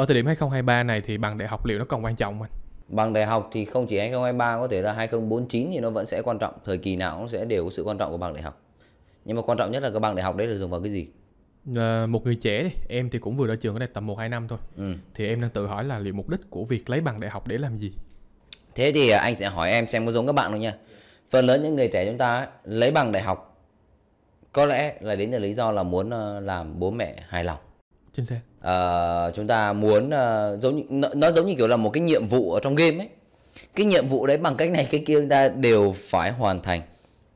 ở thời điểm 2023 này thì bằng đại học liệu nó còn quan trọng không Bằng đại học thì không chỉ 2023 có thể là 2049 thì nó vẫn sẽ quan trọng, thời kỳ nào cũng sẽ đều có sự quan trọng của bằng đại học. Nhưng mà quan trọng nhất là cái bằng đại học đấy là dùng vào cái gì? À, một người trẻ đi, em thì cũng vừa ra trường cái này tầm 1 2 năm thôi. Ừ. Thì em đang tự hỏi là liệu mục đích của việc lấy bằng đại học để làm gì? Thế thì anh sẽ hỏi em xem có giống các bạn không nha. Phần lớn những người trẻ chúng ta ấy, lấy bằng đại học có lẽ là đến từ lý do là muốn ờ, làm bố mẹ hài lòng. Chính xác uh, chúng ta muốn uh, giống như, nó, nó giống như kiểu là một cái nhiệm vụ ở trong game ấy cái nhiệm vụ đấy bằng cách này cái kia chúng ta đều phải hoàn thành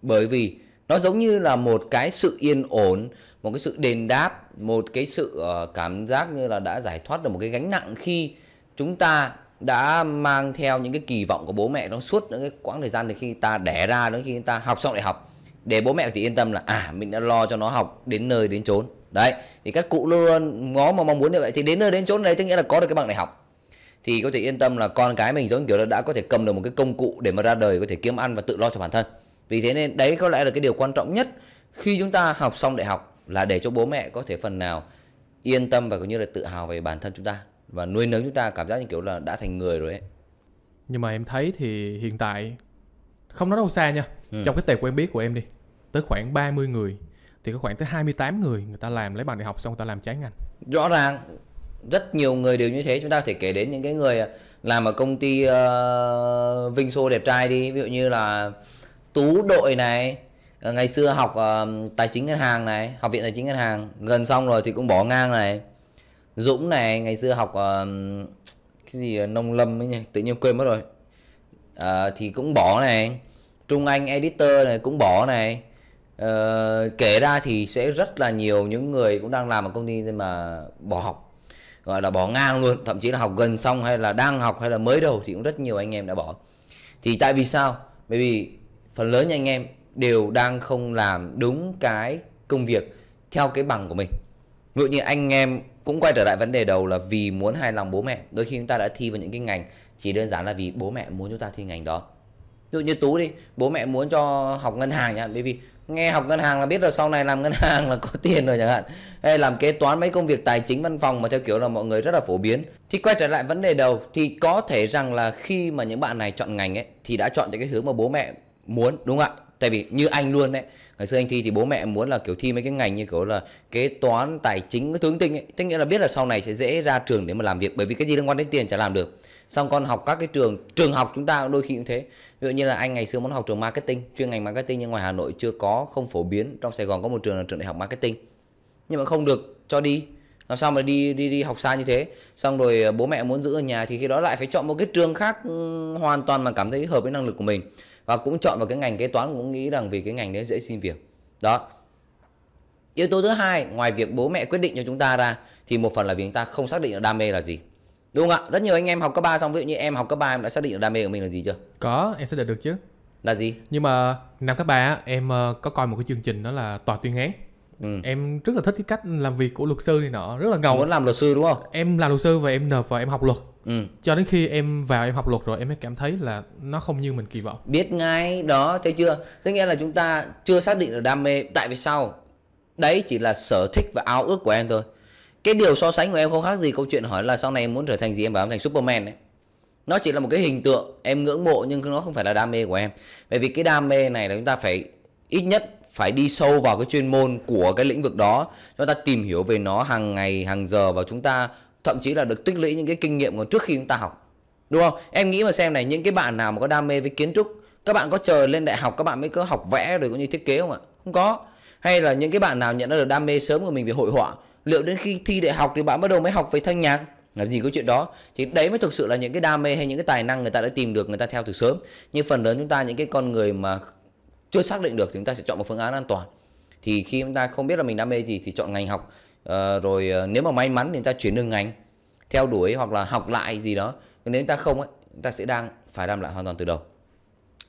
bởi vì nó giống như là một cái sự yên ổn một cái sự đền đáp một cái sự uh, cảm giác như là đã giải thoát được một cái gánh nặng khi chúng ta đã mang theo những cái kỳ vọng của bố mẹ nó suốt những cái quãng thời gian từ khi ta đẻ ra đến khi ta học xong đại học để bố mẹ thì yên tâm là à mình đã lo cho nó học đến nơi đến chốn đấy thì các cụ luôn luôn ngó mà mong muốn như vậy thì đến nơi đến chỗ này tức nghĩa là có được cái bằng đại học thì có thể yên tâm là con cái mình giống kiểu là đã có thể cầm được một cái công cụ để mà ra đời có thể kiếm ăn và tự lo cho bản thân vì thế nên đấy có lẽ là cái điều quan trọng nhất khi chúng ta học xong đại học là để cho bố mẹ có thể phần nào yên tâm và cũng như là tự hào về bản thân chúng ta và nuôi nấng chúng ta cảm giác như kiểu là đã thành người rồi ấy nhưng mà em thấy thì hiện tại không nói đâu xa nha ừ. trong cái tệp quen biết của em đi tới khoảng 30 người thì có khoảng tới 28 người người ta làm lấy bằng đại học xong người ta làm trái ngành rõ ràng rất nhiều người đều như thế chúng ta có thể kể đến những cái người à, làm ở công ty uh, ờ, Vinso đẹp trai đi ví dụ như là tú đội này ờ, ngày xưa học uh, tài chính ngân hàng này học viện tài chính ngân hàng gần xong rồi thì cũng bỏ ngang này dũng này ngày xưa học uh, cái gì nông lâm ấy nhỉ tự nhiên quên mất rồi uh, thì cũng bỏ này trung anh editor này cũng bỏ này uh, kể ra thì sẽ rất là nhiều những người cũng đang làm ở công ty nhưng mà bỏ học gọi là bỏ ngang luôn thậm chí là học gần xong hay là đang học hay là mới đầu thì cũng rất nhiều anh em đã bỏ thì tại vì sao bởi vì phần lớn anh em đều đang không làm đúng cái công việc theo cái bằng của mình ví dụ như anh em cũng quay trở lại vấn đề đầu là vì muốn hài lòng bố mẹ đôi khi chúng ta đã thi vào những cái ngành chỉ đơn giản là vì bố mẹ muốn chúng ta thi ngành đó ví dụ như tú đi bố mẹ muốn cho học ngân hàng nhá bởi vì nghe học ngân hàng là biết rồi sau này làm ngân hàng là có tiền rồi chẳng hạn hay làm kế toán mấy công việc tài chính văn phòng mà theo kiểu là mọi người rất là phổ biến thì quay trở lại vấn đề đầu thì có thể rằng là khi mà những bạn này chọn ngành ấy thì đã chọn những cái hướng mà bố mẹ muốn đúng không ạ tại vì như anh luôn đấy ngày xưa anh thi thì bố mẹ muốn là kiểu thi mấy cái ngành như kiểu là kế toán tài chính cái tướng tinh ấy tức nghĩa là biết là sau này sẽ dễ ra trường để mà làm việc bởi vì cái gì liên quan đến tiền chả làm được xong con học các cái trường trường học chúng ta đôi khi cũng thế ví dụ như là anh ngày xưa muốn học trường marketing chuyên ngành marketing nhưng ngoài hà nội chưa có không phổ biến trong sài gòn có một trường là trường đại học marketing nhưng mà không được cho đi làm sao mà đi đi đi học xa như thế xong rồi à, bố mẹ muốn giữ ở nhà thì khi đó lại phải chọn một cái trường khác ừ, hoàn toàn mà cảm thấy hợp với năng lực của mình và cũng chọn vào cái ngành kế toán cũng nghĩ rằng vì cái ngành đấy dễ xin việc đó yếu tố thứ hai ngoài việc bố mẹ quyết định cho chúng ta ra thì một phần là vì chúng ta không xác định được đam mê là gì đúng không ạ rất nhiều anh em học cấp 3 xong ví dụ như em học cấp 3 em đã xác định được đam mê của mình là gì chưa có em xác định được chứ là gì nhưng mà năm cấp 3 em ờ, có coi một cái chương trình đó là tòa tuyên án Ừ. em rất là thích cái cách làm việc của luật sư này nọ rất là ngầu muốn làm luật sư đúng không em làm luật sư và em nộp và em học luật ừ. cho đến khi em vào em học luật rồi em mới cảm thấy là nó không như mình kỳ vọng biết ngay đó thấy chưa tức nghĩa là chúng ta chưa xác định được đam mê tại vì sao đấy chỉ là sở thích và ao ước của em thôi cái điều so sánh của em không khác gì câu chuyện hỏi là sau này em muốn trở thành gì em bảo em thành superman đấy nó chỉ là một cái hình tượng em ngưỡng mộ nhưng nó không phải là đam mê của em bởi vì cái đam mê này là chúng ta phải ít nhất phải đi sâu vào cái chuyên môn của cái lĩnh vực đó chúng ta tìm hiểu về nó hàng ngày hàng giờ và chúng ta thậm chí là được tích lũy những cái kinh nghiệm còn trước khi chúng ta học đúng không em nghĩ mà xem này những cái bạn nào mà có đam mê với kiến trúc các bạn có chờ lên đại học các bạn mới có học vẽ rồi cũng như thiết kế không ạ không có hay là những cái bạn nào nhận ra được đam mê sớm của mình về hội họa liệu đến khi thi đại học thì bạn bắt đầu mới học về thanh nhạc làm gì có chuyện đó thì đấy mới thực sự là những cái đam mê hay những cái tài năng người ta đã tìm được người ta theo từ sớm nhưng phần lớn chúng ta những cái con người mà chưa xác định được thì chúng ta sẽ chọn một phương án an toàn thì khi chúng ta không biết là mình đam mê gì thì chọn ngành học à, rồi ờ, nếu mà may mắn thì chúng ta chuyển được ngành theo đuổi hoặc là học lại gì đó nếu chúng ta không ấy chúng ta sẽ đang phải làm lại hoàn toàn từ đầu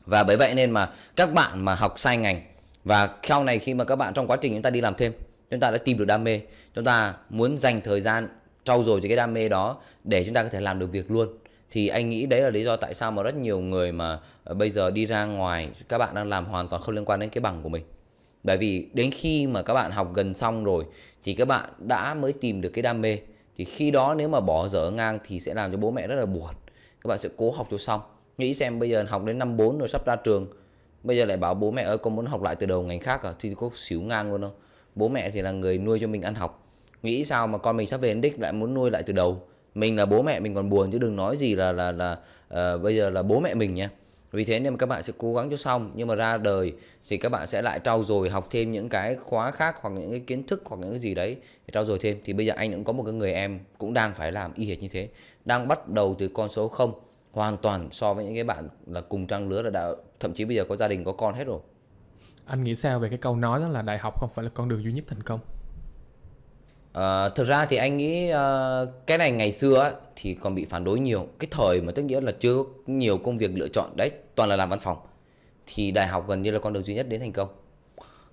và bởi vậy nên mà các bạn mà học sai ngành và sau này khi mà các bạn trong quá trình chúng ta đi làm thêm chúng ta đã tìm được đam mê chúng ta muốn dành thời gian trau dồi cho cái đam mê đó để chúng ta có thể làm được việc luôn thì anh nghĩ đấy là lý do tại sao mà rất nhiều người mà ờ, bây giờ đi ra ngoài các bạn đang làm hoàn toàn không liên quan đến cái bằng của mình bởi vì đến khi mà các bạn học gần xong rồi thì các bạn đã mới tìm được cái đam mê thì khi đó nếu mà bỏ dở ngang thì sẽ làm cho bố mẹ rất là buồn các bạn sẽ cố học cho xong nghĩ xem bây giờ học đến năm 4 rồi sắp ra trường bây giờ lại bảo bố mẹ ơi con muốn học lại từ đầu ngành khác à thì có xỉu ngang luôn không bố mẹ thì là người nuôi cho mình ăn học nghĩ sao mà con mình sắp về đến đích lại muốn nuôi lại từ đầu mình là bố mẹ mình còn buồn chứ đừng nói gì là là là uh, bây giờ là bố mẹ mình nhé vì thế nên các bạn sẽ cố gắng cho xong nhưng mà ra đời thì các bạn sẽ lại trau dồi học thêm những cái khóa khác hoặc những cái kiến thức hoặc những cái gì đấy để trau dồi thêm thì bây giờ anh cũng có một cái người em cũng đang phải làm y hệt như thế đang bắt đầu từ con số không hoàn toàn so với những cái bạn là cùng trang lứa là đã thậm chí bây giờ có gia đình có con hết rồi anh nghĩ sao về cái câu nói đó là đại học không phải là con đường duy nhất thành công À, ờ, thực ra thì anh nghĩ uh, cái này ngày xưa thì còn bị phản đối nhiều cái thời mà tức nghĩa là chưa nhiều công việc lựa chọn đấy toàn là làm văn phòng thì đại học gần như là con đường duy nhất đến thành công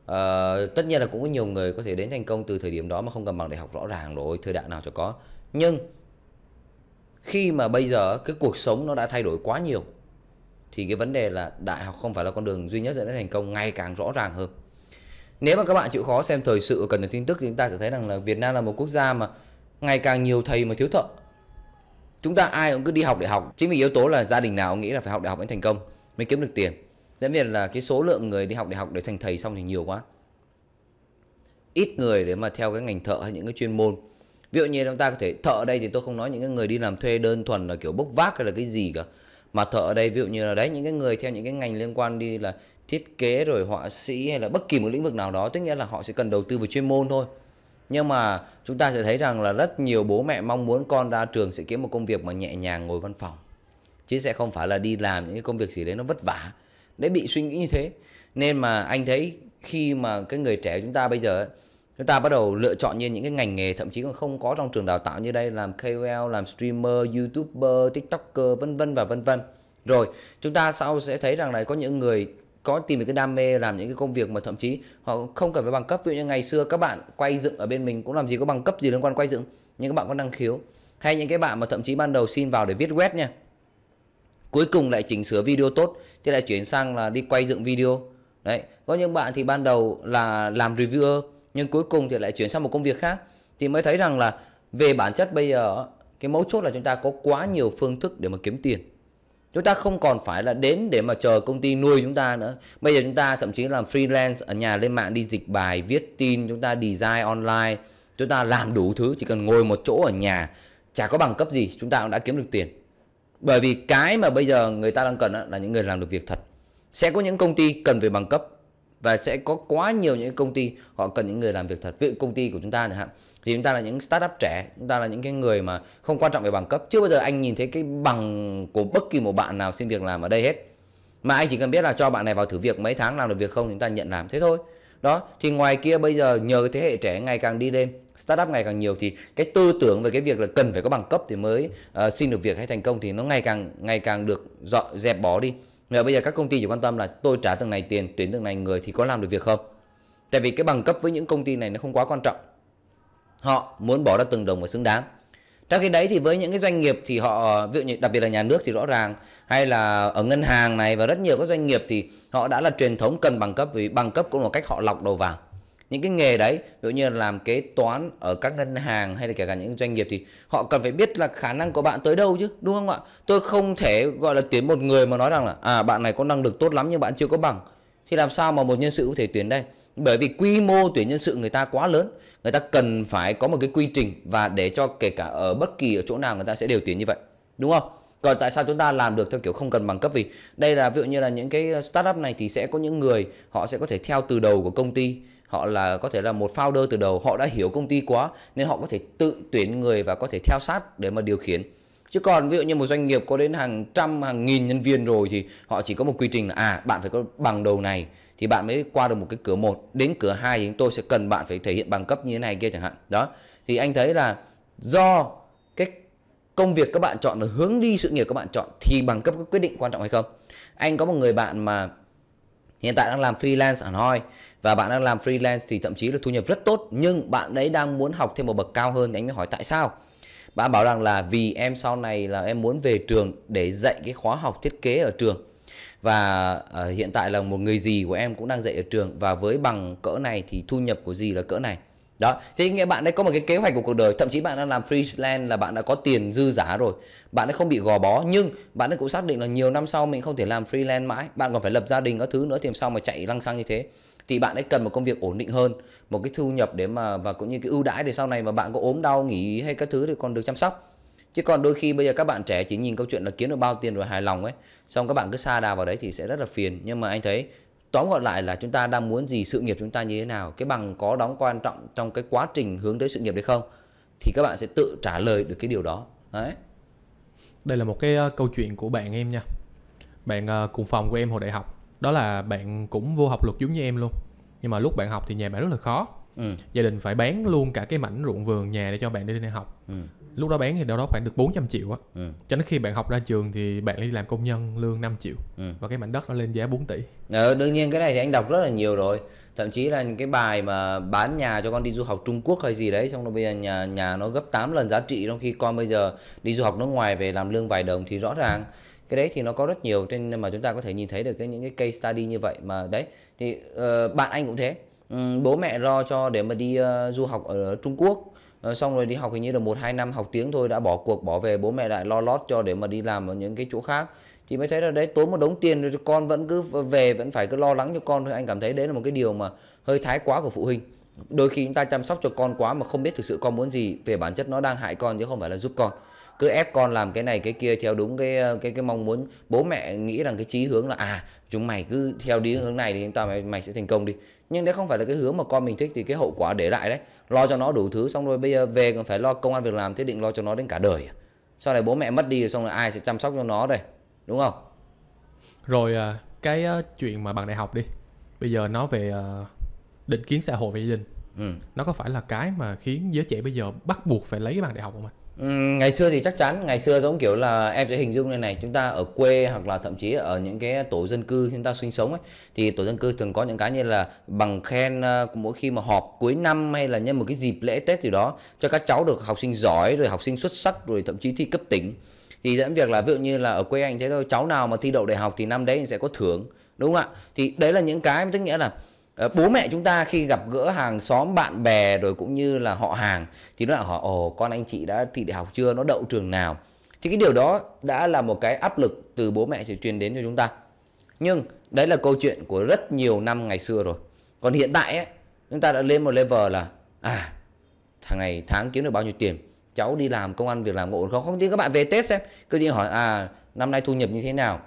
uh, tất nhiên là cũng có nhiều người có thể đến thành công từ thời điểm đó mà không cần bằng đại học rõ ràng rồi thời đại nào cho có nhưng khi mà bây giờ cái cuộc sống nó đã thay đổi quá nhiều thì cái vấn đề là đại học không phải là con đường duy nhất dẫn đến thành công ngày càng rõ ràng hơn nếu mà các bạn chịu khó xem thời sự cần được tin tức thì chúng ta sẽ thấy rằng là Việt Nam là một quốc gia mà ngày càng nhiều thầy mà thiếu thợ chúng ta ai cũng cứ đi học để học chính vì yếu tố là gia đình nào cũng nghĩ là phải học đại học mới thành công mới kiếm được tiền dẫn đến là cái số lượng người đi học đại học để thành thầy xong thì nhiều quá ít người để mà theo cái ngành thợ hay những cái chuyên môn ví dụ như chúng ta có thể thợ đây thì tôi không nói những người đi làm thuê đơn thuần là kiểu bốc vác hay là cái gì cả mà thợ ở đây ví dụ như là đấy những cái người theo những cái ngành liên quan đi là thiết kế rồi họa sĩ hay là bất kỳ một lĩnh vực nào đó tức nghĩa là họ sẽ cần đầu tư về chuyên môn thôi nhưng mà chúng ta sẽ thấy rằng là rất nhiều bố mẹ mong muốn con ra trường sẽ kiếm một công việc mà nhẹ nhàng ngồi văn phòng chứ sẽ không phải là đi làm những cái công việc gì đấy nó vất vả để bị suy nghĩ như thế nên mà anh thấy khi mà cái người trẻ chúng ta bây giờ ấy, chúng ta bắt đầu lựa chọn như những cái ngành nghề thậm chí còn không có trong trường đào tạo như đây làm KOL, làm streamer, youtuber, tiktoker vân vân và vân vân. Rồi, chúng ta sau sẽ thấy rằng là có những người có tìm được cái đam mê làm những cái công việc mà thậm chí họ không cần phải bằng cấp ví dụ như ngày xưa các bạn quay dựng ở bên mình cũng làm gì có bằng cấp gì liên quan quay dựng nhưng các bạn có năng khiếu hay những cái bạn mà thậm chí ban đầu xin vào để viết web nha cuối cùng lại chỉnh sửa video tốt thì lại chuyển sang là đi quay dựng video đấy có những bạn thì ban đầu là làm reviewer nhưng cuối cùng thì lại chuyển sang một công việc khác thì mới thấy rằng là về bản chất bây giờ cái mấu chốt là chúng ta có quá nhiều phương thức để mà kiếm tiền chúng ta không còn phải là đến để mà chờ công ty nuôi chúng ta nữa bây giờ chúng ta thậm chí làm freelance ở nhà lên mạng đi dịch bài viết tin chúng ta design online chúng ta làm đủ thứ chỉ cần ngồi một chỗ ở nhà chả có bằng cấp gì chúng ta cũng đã kiếm được tiền bởi vì cái mà bây giờ người ta đang cần là những người làm được việc thật sẽ có những công ty cần về bằng cấp và sẽ có quá nhiều những công ty họ cần những người làm việc thật viện công ty của chúng ta này hạn thì chúng ta là những startup trẻ chúng ta là những cái người mà không quan trọng về bằng cấp chưa bao giờ anh nhìn thấy cái bằng của bất kỳ một bạn nào xin việc làm ở đây hết mà anh chỉ cần biết là cho bạn này vào thử việc mấy tháng làm được việc không chúng ta nhận làm thế thôi đó thì ngoài kia bây giờ nhờ cái thế hệ trẻ ngày càng đi lên startup ngày càng nhiều thì cái tư tưởng về cái việc là cần phải có bằng cấp thì mới uh, xin được việc hay thành công thì nó ngày càng ngày càng được dọn dẹp bỏ đi rồi bây giờ các công ty chỉ quan tâm là tôi trả từng này tiền, tuyển từng này người thì có làm được việc không? Tại vì cái bằng cấp với những công ty này nó không quá quan trọng. Họ muốn bỏ ra từng đồng và xứng đáng. Trong khi đấy thì với những cái doanh nghiệp thì họ ví dụ như đặc biệt là nhà nước thì rõ ràng hay là ở ngân hàng này và rất nhiều các doanh nghiệp thì họ đã là truyền thống cần bằng cấp vì bằng cấp cũng là cách họ lọc đầu vào những cái nghề đấy ví dụ như là làm kế toán ở các ngân hàng hay là kể cả những doanh nghiệp thì họ cần phải biết là khả năng của bạn tới đâu chứ đúng không ạ tôi không thể gọi là tuyển một người mà nói rằng là à bạn này có năng lực tốt lắm nhưng bạn chưa có bằng thì làm sao mà một nhân sự có thể tuyển đây bởi vì quy mô tuyển nhân sự người ta quá lớn người ta cần phải có một cái quy trình và để cho kể cả ở bất kỳ ở chỗ nào người ta sẽ đều tuyển như vậy đúng không còn tại sao chúng ta làm được theo kiểu không cần bằng cấp vì đây là ví dụ như là những cái startup này thì sẽ có những người họ sẽ có thể theo từ đầu của công ty họ là có thể là một founder từ đầu họ đã hiểu công ty quá nên họ có thể tự tuyển người và có thể theo sát để mà điều khiển chứ còn ví dụ như một doanh nghiệp có đến hàng trăm hàng nghìn nhân viên rồi thì họ chỉ có một quy trình là à bạn phải có bằng đầu này thì bạn mới qua được một cái cửa một đến cửa hai thì tôi sẽ cần bạn phải thể hiện bằng cấp như thế này kia chẳng hạn đó thì anh thấy là do cái công việc các bạn chọn và hướng đi sự nghiệp các bạn chọn thì bằng cấp có quyết định quan trọng hay không anh có một người bạn mà hiện tại đang làm freelance ở hoi và bạn đang làm freelance thì thậm chí là thu nhập rất tốt nhưng bạn đấy đang muốn học thêm một bậc cao hơn thì anh mới hỏi tại sao bạn bảo rằng là vì em sau này là em muốn về trường để dạy cái khóa học thiết kế ở trường và uh, hiện tại là một người gì của em cũng đang dạy ở trường và với bằng cỡ này thì thu nhập của gì là cỡ này đó thế nghĩa bạn đấy có một cái kế hoạch của cuộc đời thậm chí bạn đang làm freelance là bạn đã có tiền dư giả rồi bạn đã không bị gò bó nhưng bạn ấy cũng xác định là nhiều năm sau mình không thể làm freelance mãi bạn còn phải lập gia đình các thứ nữa thì làm sao mà chạy lăng xăng như thế thì bạn ấy cần một công việc ổn định hơn một cái thu nhập để mà và cũng như cái ưu đãi để sau này mà bạn có ốm đau nghỉ hay các thứ thì còn được chăm sóc chứ còn đôi khi bây giờ các bạn trẻ chỉ nhìn câu chuyện là kiếm được bao tiền rồi hài lòng ấy xong các bạn cứ xa đà vào đấy thì sẽ rất là phiền nhưng mà anh thấy tóm gọn lại là chúng ta đang muốn gì sự nghiệp chúng ta như thế nào cái bằng có đóng quan trọng trong cái quá trình hướng tới sự nghiệp đấy không thì các bạn sẽ tự trả lời được cái điều đó đấy đây là một cái ờ, câu chuyện của bạn em nha bạn ờ, cùng phòng của em hồi đại học đó là bạn cũng vô học luật giống như em luôn nhưng mà lúc bạn học thì nhà bạn rất là khó ừ. gia đình phải bán luôn cả cái mảnh ruộng vườn nhà để cho bạn đi đi học ừ. lúc đó bán thì đâu đó khoảng được 400 triệu á ừ. cho đến khi bạn học ra trường thì bạn đi làm công nhân lương 5 triệu ừ. và cái mảnh đất nó lên giá 4 tỷ ừ, đương nhiên cái này thì anh đọc rất là nhiều rồi thậm chí là những cái bài mà bán nhà cho con đi du học Trung Quốc hay gì đấy xong rồi bây giờ nhà nhà nó gấp 8 lần giá trị trong khi con bây giờ đi du học nước ngoài về làm lương vài đồng thì rõ ràng ừ cái đấy thì nó có rất nhiều trên mà chúng ta có thể nhìn thấy được cái những cái case study như vậy mà đấy thì uh, bạn anh cũng thế um, bố mẹ lo cho để mà đi uh, du học ở Trung Quốc uh, xong rồi đi học hình như là một hai năm học tiếng thôi đã bỏ cuộc bỏ về bố mẹ lại lo lót cho để mà đi làm ở những cái chỗ khác thì mới thấy là đấy tốn một đống tiền rồi con vẫn cứ về vẫn phải cứ lo lắng cho con thôi anh cảm thấy đấy là một cái điều mà hơi thái quá của phụ huynh đôi khi chúng ta chăm sóc cho con quá mà không biết thực sự con muốn gì về bản chất nó đang hại con chứ không phải là giúp con cứ ép con làm cái này cái kia theo đúng cái ờ, cái cái mong muốn bố mẹ nghĩ rằng cái chí hướng là à chúng mày cứ theo đi hướng này thì tao mày, mày sẽ thành công đi nhưng đấy không phải là cái hướng mà con mình thích thì cái hậu quả để lại đấy lo cho nó đủ thứ xong rồi bây giờ về còn phải lo công an việc làm thế định lo cho nó đến cả đời à? sau này bố mẹ mất đi xong rồi ai sẽ chăm sóc cho nó đây đúng không rồi ờ, cái ờ, chuyện mà bằng đại học đi bây giờ nó về định kiến xã hội về gia đình ừ. nó có phải là cái mà khiến giới trẻ bây giờ bắt buộc phải lấy bằng đại học không anh Ừ, ngày xưa thì chắc chắn ngày xưa giống kiểu là em sẽ hình dung như này chúng ta ở quê hoặc là thậm chí ở những cái tổ dân cư chúng ta sinh sống ấy thì tổ dân cư thường có những cái như là bằng khen ờ, mỗi khi mà họp cuối năm hay là nhân một cái dịp lễ tết gì đó cho các cháu được học sinh giỏi rồi học sinh xuất sắc rồi thậm chí thi cấp tỉnh thì dẫn việc là ví dụ như là ở quê anh thế thôi cháu nào mà thi đậu đại học thì năm đấy sẽ có thưởng đúng không ạ thì đấy là những cái tức nghĩa là Ờ, bố mẹ chúng ta khi gặp gỡ hàng xóm bạn bè rồi cũng như là họ hàng thì nó là họ ồ con anh chị đã thi đại học chưa nó đậu trường nào thì cái điều đó đã là một cái áp lực từ bố mẹ sẽ truyền đến cho chúng ta nhưng đấy là câu chuyện của rất nhiều năm ngày xưa rồi còn hiện tại ấy, chúng ta đã lên một level là à thằng này tháng kiếm được bao nhiêu tiền cháu đi làm công an việc làm ổn không không thì các bạn về tết xem cứ gì hỏi à năm nay thu nhập như thế nào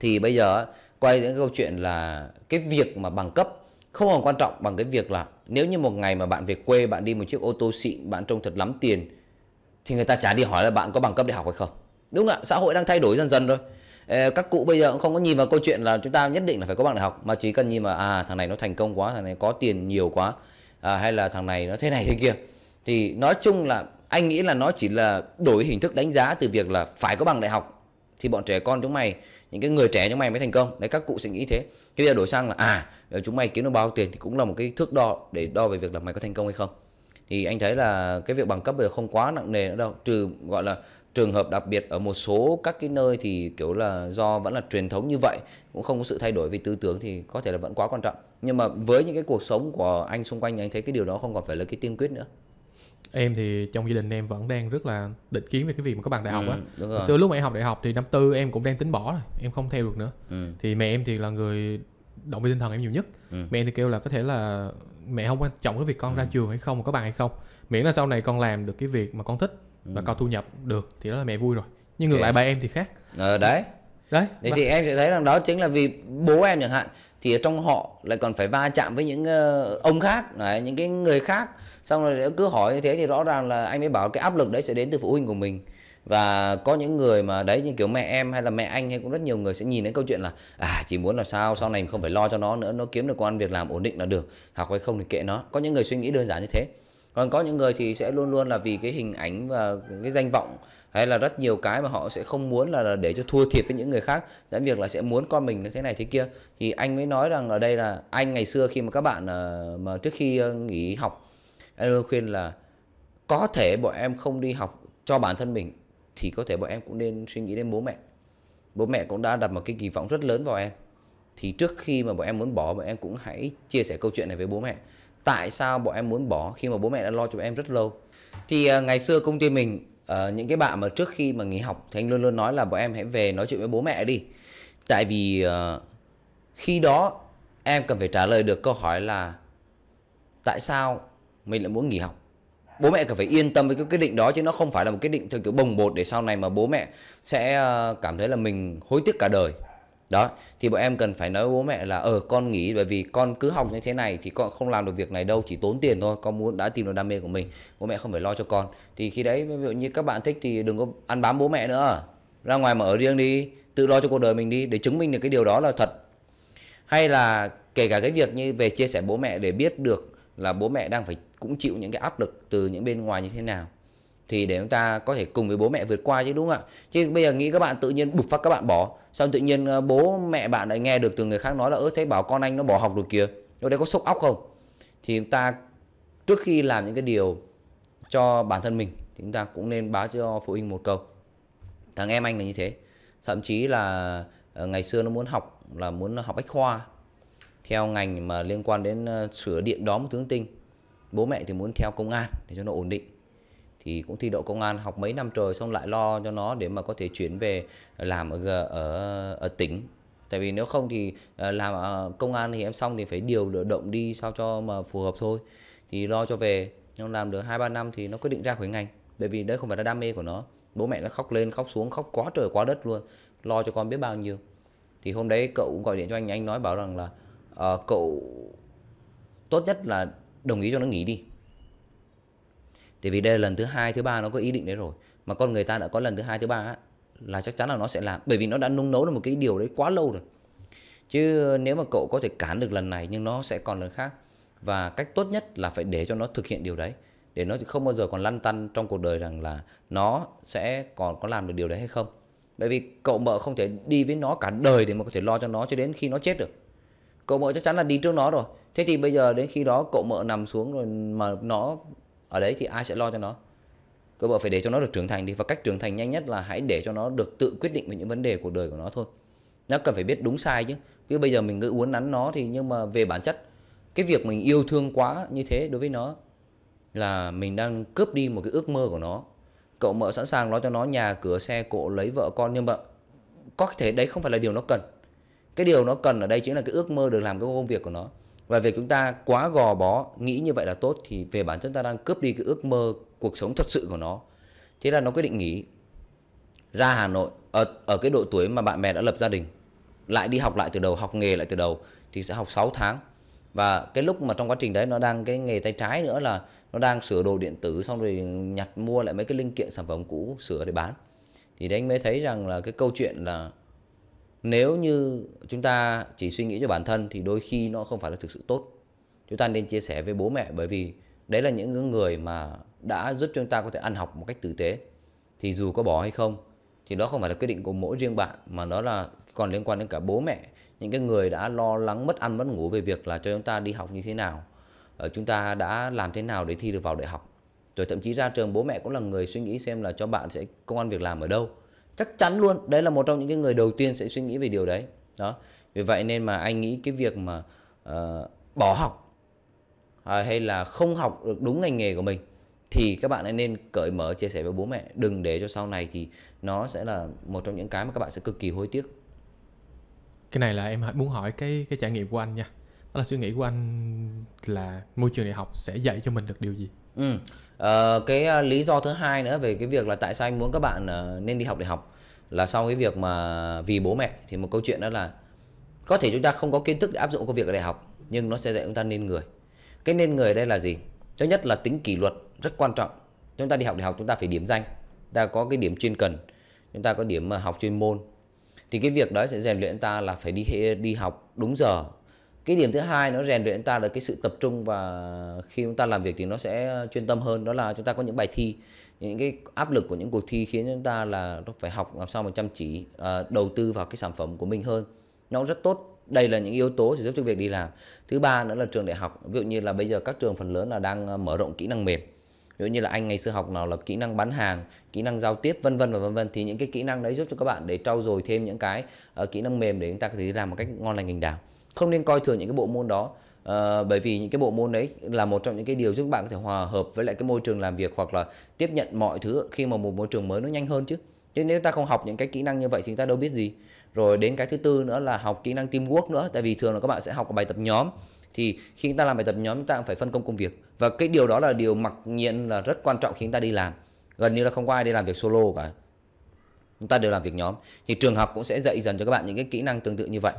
thì bây giờ quay đến câu chuyện là cái việc mà bằng cấp không còn quan trọng bằng cái việc là nếu như một ngày mà bạn về quê bạn đi một chiếc ô tô xịn bạn trông thật lắm tiền thì người ta chả đi hỏi là bạn có bằng cấp đại học hay không đúng không ạ xã hội đang thay đổi dần dần rồi ờ, các cụ bây giờ cũng không có nhìn vào câu chuyện là chúng ta nhất định là phải có bằng đại học mà chỉ cần nhìn vào à thằng này nó thành công quá thằng này có tiền nhiều quá à, hay là thằng này nó thế này thế kia thì nói chung là anh nghĩ là nó chỉ là đổi hình thức đánh giá từ việc là phải có bằng đại học thì bọn trẻ con chúng mày những cái người trẻ như mày mới thành công đấy các cụ sẽ nghĩ thế thế giờ đổi sang là à ờ, chúng mày kiếm được bao tiền thì cũng là một cái thước đo để đo về việc là mày có thành công hay không thì anh thấy là cái việc bằng cấp bây giờ không quá nặng nề nữa đâu trừ gọi là trường hợp đặc biệt ở một số các cái nơi thì kiểu là do vẫn là truyền thống như vậy cũng không có sự thay đổi về tư tưởng thì có thể là vẫn quá quan trọng nhưng mà với những cái cuộc sống của anh xung quanh thì anh thấy cái điều đó không còn phải là cái tiên quyết nữa em thì trong gia đình em vẫn đang rất là định kiến về cái việc mà có bằng đại học ừ, á ừ, xưa lúc mà em học đại học thì năm tư em cũng đang tính bỏ rồi em không theo được nữa ừ. thì mẹ em thì là người động viên tinh thần em nhiều nhất ừ. mẹ em thì kêu là có thể là mẹ không quan trọng cái việc con ừ. ra trường hay không có bằng hay không miễn là sau này con làm được cái việc mà con thích ừ. và có thu nhập được thì đó là mẹ vui rồi nhưng ngược dạ. lại ba em thì khác ờ đấy đấy thì, thì em sẽ thấy rằng đó chính là vì bố em chẳng hạn thì ở trong họ lại còn phải va chạm với những uh, ông khác đấy, những cái người khác xong rồi cứ hỏi như thế thì rõ ràng là anh mới bảo cái áp lực đấy sẽ đến từ phụ huynh của mình và có những người mà đấy như kiểu mẹ em hay là mẹ anh hay cũng rất nhiều người sẽ nhìn đến câu chuyện là à chỉ muốn là sao sau này mình không phải lo cho nó nữa nó kiếm được con việc làm ổn định là được học hay không thì kệ nó có những người suy nghĩ đơn giản như thế còn có những người thì sẽ luôn luôn là vì cái hình ảnh và cái danh vọng hay là rất nhiều cái mà họ sẽ không muốn là để cho thua thiệt với những người khác dẫn việc là sẽ muốn con mình như thế này thế kia thì anh mới nói rằng ở đây là anh ngày xưa khi mà các bạn ờ, mà trước khi ờ, nghỉ học anh luôn khuyên là có thể bọn em không đi học cho bản thân mình thì có thể bọn em cũng nên suy nghĩ đến bố mẹ bố mẹ cũng đã đặt một cái kỳ vọng rất lớn vào em thì trước khi mà bọn em muốn bỏ bọn em cũng hãy chia sẻ câu chuyện này với bố mẹ tại sao bọn em muốn bỏ khi mà bố mẹ đã lo cho bọn em rất lâu thì uh, ngày xưa công ty mình uh, những cái bạn mà trước khi mà nghỉ học thì anh luôn luôn nói là bọn em hãy về nói chuyện với bố mẹ đi tại vì uh, khi đó em cần phải trả lời được câu hỏi là tại sao mình lại muốn nghỉ học bố mẹ cần phải yên tâm với cái quyết định đó chứ nó không phải là một quyết định theo kiểu bồng bột để sau này mà bố mẹ sẽ ờ, cảm thấy là mình hối tiếc cả đời đó thì bọn em cần phải nói với bố mẹ là ờ con nghỉ bởi vì con cứ học như thế này thì con không làm được việc này đâu chỉ tốn tiền thôi con muốn đã tìm được đam mê của mình bố mẹ không phải lo cho con thì khi đấy ví dụ như các bạn thích thì đừng có ăn bám bố mẹ nữa ra ngoài mà ở riêng đi tự lo cho cuộc đời mình đi để chứng minh được cái điều đó là thật hay là kể cả cái việc như về chia sẻ bố mẹ để biết được là bố mẹ đang phải cũng chịu những cái áp lực từ những bên ngoài như thế nào thì để chúng ta có thể cùng với bố mẹ vượt qua chứ đúng không ạ chứ bây giờ nghĩ các bạn tự nhiên bục phát các bạn bỏ xong tự nhiên ờ, bố mẹ bạn lại nghe được từ người khác nói là ớ thấy bảo con anh nó bỏ học rồi kìa nó đấy có sốc óc không thì chúng ta trước khi làm những cái điều cho bản thân mình thì chúng ta cũng nên báo cho phụ huynh một câu thằng em anh là như thế thậm chí là ờ, ngày xưa nó muốn học là muốn học bách khoa theo ngành mà liên quan đến ờ, sửa điện đóm tướng tinh bố mẹ thì muốn theo công an để cho nó ổn định thì cũng thi đậu công an học mấy năm trời xong lại lo cho nó để mà có thể chuyển về làm ở ở, ở tỉnh tại vì nếu không thì ờ, làm công an thì em xong thì phải điều động đi sao cho mà phù hợp thôi thì lo cho về nhưng làm được hai ba năm thì nó quyết định ra khỏi ngành bởi vì đấy không phải là đam mê của nó bố mẹ nó khóc lên khóc xuống khóc quá trời quá đất luôn lo cho con biết bao nhiêu thì hôm đấy cậu cũng gọi điện cho anh anh nói bảo rằng là uh, cậu tốt nhất là đồng ý cho nó nghỉ đi tại vì đây là lần thứ hai thứ ba nó có ý định đấy rồi mà con người ta đã có lần thứ hai thứ ba ấy, là chắc chắn là nó sẽ làm bởi vì nó đã nung nấu được một cái điều đấy quá lâu rồi chứ nếu mà cậu có thể cản được lần này nhưng nó sẽ còn lần khác và cách tốt nhất là phải để cho nó thực hiện điều đấy để nó không bao giờ còn lăn tăn trong cuộc đời rằng là nó sẽ còn có làm được điều đấy hay không bởi vì cậu mợ không thể đi với nó cả đời để mà có thể lo cho nó cho đến khi nó chết được cậu mợ chắc chắn là đi trước nó rồi thế thì bây giờ đến khi đó cậu mợ nằm xuống rồi mà nó ở đấy thì ai sẽ lo cho nó cậu mợ phải để cho nó được trưởng thành đi và cách trưởng thành nhanh nhất là hãy để cho nó được tự quyết định về những vấn đề của đời của nó thôi nó cần phải biết đúng sai chứ chứ bây giờ mình cứ uốn nắn nó thì nhưng mà về bản chất cái việc mình yêu thương quá như thế đối với nó là mình đang cướp đi một cái ước mơ của nó cậu mợ sẵn sàng lo cho nó nhà cửa xe cộ lấy vợ con nhưng mà có thể đấy không phải là điều nó cần cái điều nó cần ở đây chính là cái ước mơ được làm cái công việc của nó và việc chúng ta quá gò bó nghĩ như vậy là tốt thì về bản chất ta đang cướp đi cái ước mơ cuộc sống thật sự của nó thế là nó quyết định nghỉ ra Hà Nội ở ở cái độ tuổi mà bạn bè đã lập gia đình lại đi học lại từ đầu học nghề lại từ đầu thì sẽ học 6 tháng và cái lúc mà trong quá trình đấy nó đang cái nghề tay trái nữa là nó đang sửa đồ điện tử xong rồi nhặt mua lại mấy cái linh kiện sản phẩm cũ sửa để bán thì đấy anh mới thấy rằng là cái câu chuyện là nếu như chúng ta chỉ suy nghĩ cho bản thân thì đôi khi nó không phải là thực sự tốt chúng ta nên chia sẻ với bố mẹ bởi vì đấy là những người mà đã giúp chúng ta có thể ăn học một cách tử tế thì dù có bỏ hay không thì đó không phải là quyết định của mỗi riêng bạn mà nó là còn liên quan đến cả bố mẹ những cái người đã lo lắng mất ăn mất ngủ về việc là cho chúng ta đi học như thế nào ờ, chúng ta đã làm thế nào để thi được vào đại học rồi thậm chí ra trường bố mẹ cũng là người suy nghĩ xem là cho bạn sẽ công an việc làm ở đâu chắc chắn luôn đấy là một trong những cái người đầu tiên sẽ suy nghĩ về điều đấy đó vì vậy nên mà anh nghĩ cái việc mà uh, bỏ học à, hay là không học được đúng ngành nghề của mình thì các bạn nên cởi mở chia sẻ với bố mẹ đừng để cho sau này thì nó sẽ là một trong những cái mà các bạn sẽ cực kỳ hối tiếc cái này là em muốn hỏi cái cái trải nghiệm của anh nha đó là suy nghĩ của anh là môi trường đại học sẽ dạy cho mình được điều gì Ừ. Uh, cái ờ, lý do thứ hai nữa về cái việc là tại sao anh muốn các bạn ờ, nên đi học đại học là sau cái việc mà vì bố mẹ thì một câu chuyện đó là có thể chúng ta không có kiến thức để áp dụng công việc ở đại học nhưng nó sẽ dạy chúng ta nên người cái nên người đây là gì thứ nhất là tính kỷ luật rất quan trọng chúng ta đi học đại học chúng ta phải điểm danh ta có cái điểm chuyên cần chúng ta có điểm học chuyên môn thì cái việc đó sẽ rèn luyện ta là phải đi đi học đúng giờ cái điểm thứ hai nó rèn luyện ta là cái sự tập trung và khi chúng ta làm việc thì nó sẽ chuyên tâm hơn đó là chúng ta có những bài thi những cái áp lực của những cuộc thi khiến chúng ta là phải học làm sao mà chăm chỉ uh, đầu tư vào cái sản phẩm của mình hơn nó rất tốt đây là những yếu tố sẽ giúp cho việc đi làm thứ ba nữa là trường đại học ví dụ như là bây giờ các trường phần lớn là đang à, mở rộng kỹ năng mềm ví dụ như là anh ngày xưa học nào là kỹ năng bán hàng kỹ năng giao tiếp vân vân và vân vân thì những cái kỹ năng đấy giúp cho các bạn để trau dồi thêm những cái uh, kỹ năng mềm để chúng ta có thể đi làm một cách ngon lành ngành đào không nên coi thường những cái bộ môn đó à, bởi vì những cái bộ môn đấy là một trong những cái điều giúp bạn có thể hòa hợp với lại cái môi trường làm việc hoặc là tiếp nhận mọi thứ khi mà một môi trường mới nó nhanh hơn chứ chứ nếu ta không học những cái kỹ năng như vậy thì ta đâu biết gì rồi đến cái thứ tư nữa là học kỹ năng teamwork nữa tại vì thường là các bạn sẽ học bài tập nhóm thì khi chúng ta làm bài tập nhóm chúng ta cũng phải phân công công việc và cái điều đó là điều mặc nhiên là rất quan trọng khi chúng ta đi làm gần như là không có ai đi làm việc solo cả chúng ta đều làm việc nhóm thì trường học cũng sẽ dạy dần cho các bạn những cái kỹ năng tương tự như vậy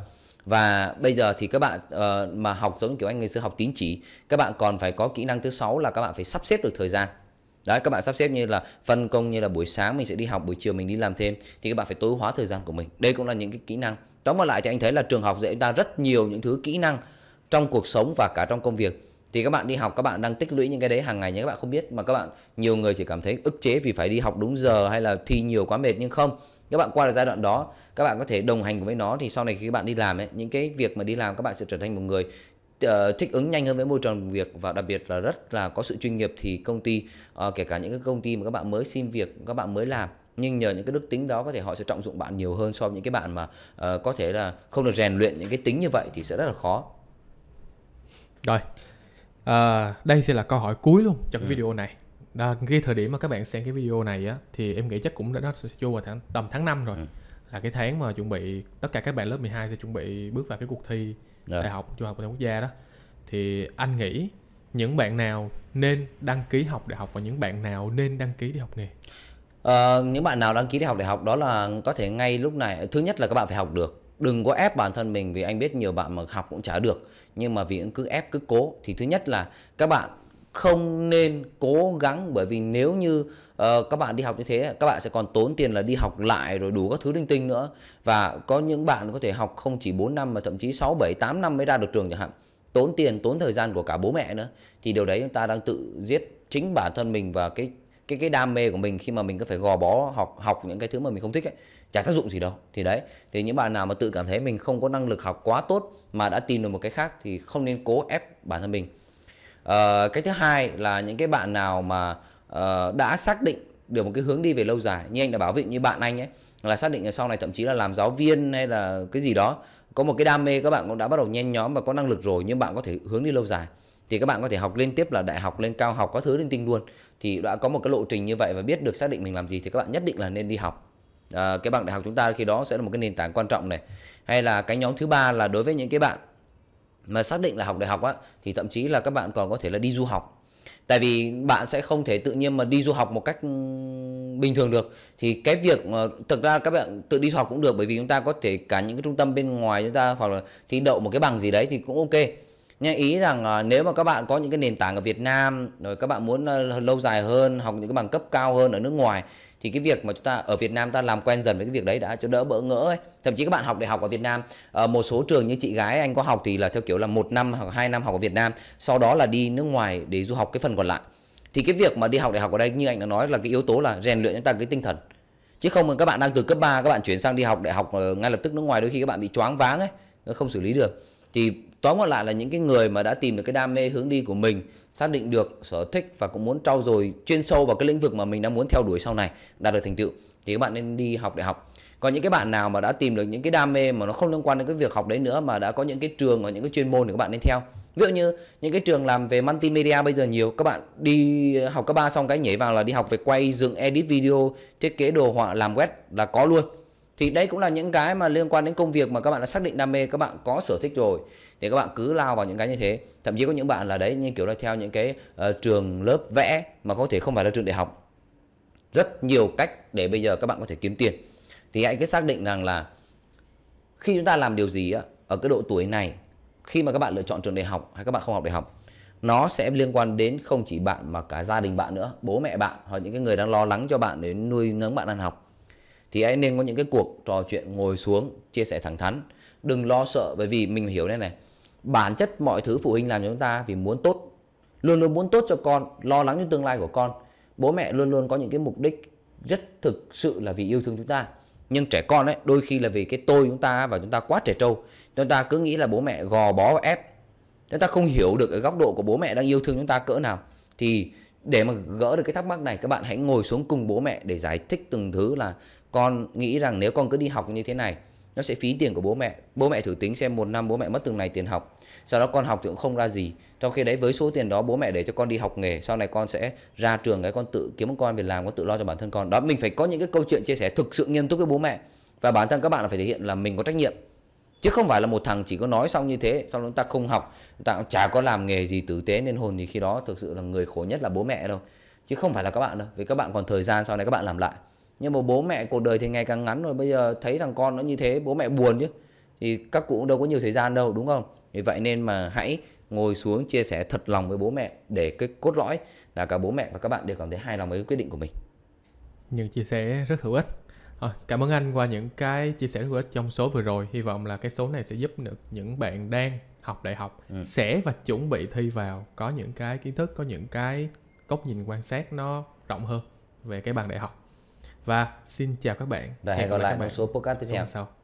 và bây giờ thì các bạn uh, mà học giống kiểu anh ngày xưa học tín chỉ các bạn còn phải có kỹ năng thứ sáu là các bạn phải sắp xếp được thời gian đấy các bạn sắp xếp như là phân công như là buổi sáng mình sẽ đi học buổi chiều mình đi làm thêm thì các bạn phải tối hóa thời gian của mình đây cũng là những cái kỹ năng tóm lại thì anh thấy là trường học dạy chúng ta rất nhiều những thứ kỹ năng trong cuộc sống và cả trong công việc thì các bạn đi học các bạn đang tích lũy những cái đấy hàng ngày nhưng các bạn không biết mà các bạn nhiều người chỉ cảm thấy ức chế vì phải đi học đúng giờ hay là thi nhiều quá mệt nhưng không các bạn qua được giai đoạn đó các bạn có thể đồng hành với nó thì sau này khi các bạn đi làm ấy những cái việc mà đi làm các bạn sẽ trở thành một người ờ, thích ứng nhanh hơn với môi trường việc và đặc biệt là rất là có sự chuyên nghiệp thì công ty ờ, kể cả những cái công ty mà các bạn mới xin việc các bạn mới làm nhưng nhờ những cái đức tính đó có thể họ sẽ trọng dụng bạn nhiều hơn so với những cái bạn mà ờ, có thể là không được rèn luyện những cái tính như vậy thì sẽ rất là khó rồi à, đây sẽ là câu hỏi cuối luôn cho cái ừ. video này à, cái thời điểm mà các bạn xem cái video này á thì em nghĩ chắc cũng đã nó sẽ vô vào tháng, tầm tháng 5 rồi ừ. là cái tháng mà chuẩn bị tất cả các bạn lớp 12 sẽ chuẩn bị bước vào cái cuộc thi yeah. Dạ. đại học trung học phổ thông quốc gia đó thì anh nghĩ những bạn nào nên đăng ký học đại học và những bạn nào nên đăng ký đi học nghề à, những bạn nào đăng ký đi học đại học đó là có thể ngay lúc này thứ nhất là các bạn phải học được đừng có ép bản thân mình vì anh biết nhiều bạn mà học cũng chả được nhưng mà vì cứ ép cứ cố thì thứ nhất là các bạn không nên cố gắng bởi vì nếu như uh, các bạn đi học như thế các bạn sẽ còn tốn tiền là đi học lại rồi đủ các thứ linh tinh nữa và có những bạn có thể học không chỉ 4 năm mà thậm chí 6 7 8 năm mới ra được trường chẳng hạn tốn tiền tốn thời gian của cả bố mẹ nữa thì điều đấy chúng ta đang tự giết chính bản thân mình và cái cái cái đam mê của mình khi mà mình cứ phải gò bó học học những cái thứ mà mình không thích ấy chả tác dụng gì đâu thì đấy thì những bạn nào mà tự cảm thấy mình không có năng lực học quá tốt mà đã tìm được một cái khác thì không nên cố ép bản thân mình à, cái thứ hai là những cái bạn nào mà uh, đã xác định được một cái hướng đi về lâu dài như anh đã bảo vệ như bạn anh ấy là xác định là sau này thậm chí là làm giáo viên hay là cái gì đó có một cái đam mê các bạn cũng đã bắt đầu nhen nhóm và có năng lực rồi nhưng bạn có thể hướng đi lâu dài thì các bạn có thể học liên tiếp là đại học lên cao học có thứ linh tinh luôn thì đã có một cái lộ trình như vậy và biết được xác định mình làm gì thì các bạn nhất định là nên đi học à, cái bằng đại học chúng ta khi đó sẽ là một cái nền tảng quan trọng này hay là cái nhóm thứ ba là đối với những cái bạn mà xác định là học đại học á thì thậm chí là các bạn còn có thể là đi du học tại vì bạn sẽ không thể tự nhiên mà đi du học một cách ừ, bình thường được thì cái việc mà thực ra các bạn tự đi du học cũng được bởi vì chúng ta có thể cả những cái trung tâm bên ngoài chúng ta hoặc là thi đậu một cái bằng gì đấy thì cũng ok nhưng ý rằng à, nếu mà các bạn có những cái nền tảng ở Việt Nam rồi các bạn muốn ờ, lâu dài hơn học những cái bằng cấp cao hơn ở nước ngoài thì cái việc mà chúng ta ở Việt Nam ta làm quen dần với cái việc đấy đã cho đỡ bỡ ngỡ ấy. thậm chí các bạn học đại học ở Việt Nam ờ, một số trường như chị gái anh có học thì là theo kiểu là một năm hoặc hai năm học ở Việt Nam sau đó là đi nước ngoài để du học cái phần còn lại thì cái việc mà đi học đại học ở đây như anh đã nói là cái yếu tố là rèn luyện chúng ta cái tinh thần chứ không các bạn đang từ cấp 3 các bạn chuyển sang đi học đại học ờ, ngay lập tức nước ngoài đôi khi các bạn bị choáng váng ấy không xử lý được thì tóm gọn lại là những cái người mà đã tìm được cái đam mê hướng đi của mình xác định được sở thích và cũng muốn trau dồi chuyên sâu vào cái lĩnh vực mà mình đang muốn theo đuổi sau này đạt được thành tựu thì các bạn nên đi học đại học còn những cái bạn nào mà đã tìm được những cái đam mê mà nó không liên quan đến cái việc học đấy nữa mà đã có những cái trường và những cái chuyên môn thì các bạn nên theo ví dụ như những cái trường làm về multimedia bây giờ nhiều các bạn đi học cấp ba xong cái nhảy vào là đi học về quay dựng edit video thiết kế đồ họa làm web là có luôn thì đây cũng là những cái mà liên quan đến công việc mà các bạn đã xác định đam mê các bạn có sở thích rồi thì các bạn cứ lao vào những cái như thế thậm chí có những bạn là đấy như kiểu là theo những cái uh, trường lớp vẽ mà có thể không phải là trường đại học rất nhiều cách để bây giờ các bạn có thể kiếm tiền thì hãy cứ xác định rằng là khi chúng ta làm điều gì á, ở cái độ tuổi này khi mà các bạn lựa chọn trường đại học hay các bạn không học đại học nó sẽ liên quan đến không chỉ bạn mà cả gia đình bạn nữa bố mẹ bạn hoặc những cái người đang lo lắng cho bạn để nuôi nấng bạn ăn học thì anh nên có những cái cuộc trò chuyện ngồi xuống chia sẻ thẳng thắn đừng lo sợ bởi vì mình hiểu đây này bản chất mọi thứ phụ huynh làm cho chúng ta vì muốn tốt luôn luôn muốn tốt cho con lo lắng cho tương lai của con bố mẹ luôn luôn có những cái mục đích rất thực sự là vì yêu thương chúng ta nhưng trẻ con ấy đôi khi là vì cái tôi chúng ta và chúng ta quá trẻ trâu chúng ta cứ nghĩ là bố mẹ gò bó và ép chúng ta không hiểu được cái góc độ của bố mẹ đang yêu thương chúng ta cỡ nào thì để mà gỡ được cái thắc mắc này các bạn hãy ngồi xuống cùng bố mẹ để giải thích từng thứ là con nghĩ rằng nếu con cứ đi học như thế này nó sẽ phí tiền của bố mẹ bố mẹ thử tính xem một năm bố mẹ mất từng này tiền học sau đó con học thì cũng không ra gì trong khi đấy với số tiền đó bố mẹ để cho con đi học nghề sau này con sẽ ra trường cái con tự kiếm một con việc làm con tự lo cho bản thân con đó mình phải có những cái câu chuyện chia sẻ thực sự nghiêm túc với bố mẹ và bản thân các bạn là phải thể hiện là mình có trách nhiệm chứ không phải là một thằng chỉ có nói xong như thế xong chúng ta không học chúng ta cũng chả có làm nghề gì tử tế nên hồn thì khi đó thực sự là người khổ nhất là bố mẹ đâu chứ không phải là các bạn đâu vì các bạn còn thời gian sau này các bạn làm lại nhưng mà bố mẹ cuộc đời thì ngày càng ngắn rồi bây giờ thấy thằng con nó như thế bố mẹ buồn chứ thì các cụ cũng đâu có nhiều thời gian đâu đúng không vì vậy nên mà hãy ngồi xuống chia sẻ thật lòng với bố mẹ để cái cốt lõi là cả bố mẹ và các bạn đều cảm thấy hài lòng với quyết định của mình những chia sẻ rất hữu ích cảm ơn anh qua những cái chia sẻ hữu ích trong số vừa rồi hy vọng là cái số này sẽ giúp được những bạn đang học đại học ừ. sẽ và chuẩn bị thi vào có những cái kiến thức có những cái góc nhìn quan sát nó rộng hơn về cái bằng đại học và xin chào các bạn và hẹn, hẹn gặp lại các bạn một số podcast tiếp theo sau